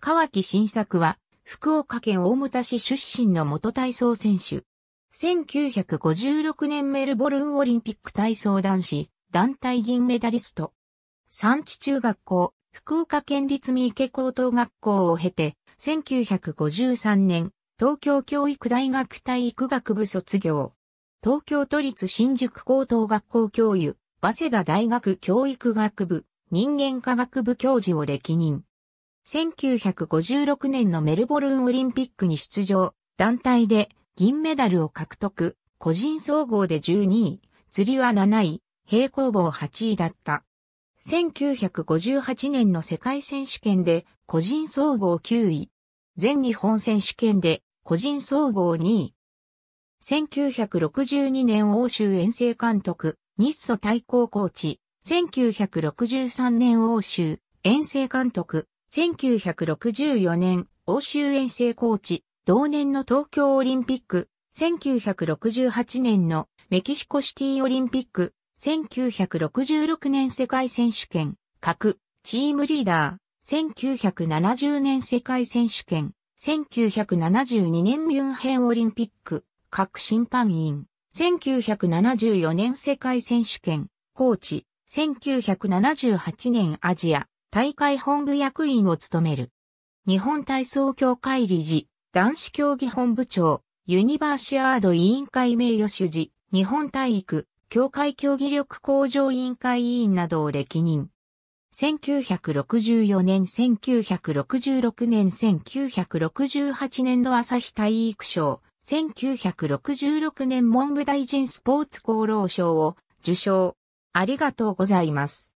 塚脇晋作は、福岡県大牟田市出身の元体操選手。1956年メルボルンオリンピック体操男子、団体銀メダリスト。産地中学校、福岡県立三池高等学校を経て、1953年、東京教育大学体育学部卒業。東京都立新宿高等学校教諭、早稲田大学教育学部、人間科学部教授を歴任。1956年のメルボルンオリンピックに出場、団体で銀メダルを獲得、個人総合で12位、釣りは7位、平行棒8位だった。1958年の世界選手権で個人総合9位、全日本選手権で個人総合2位。1962年欧州遠征監督、日ソ対抗コーチ、1963年欧州遠征監督、1964年、欧州遠征コーチ、同年の東京オリンピック、1968年のメキシコシティオリンピック、1966年世界選手権、各、チームリーダー、1970年世界選手権、1972年ミュンヘンオリンピック、各審判員、1974年世界選手権、コーチ、1978年アジア、大会本部役員を務める。日本体操協会理事、男子競技本部長、ユニバーシアード委員会名誉主事、日本体育、協会競技力向上委員会委員などを歴任。1964年、1966年、1968年度朝日体育賞、1966年文部大臣スポーツ功労賞を受賞。ありがとうございます。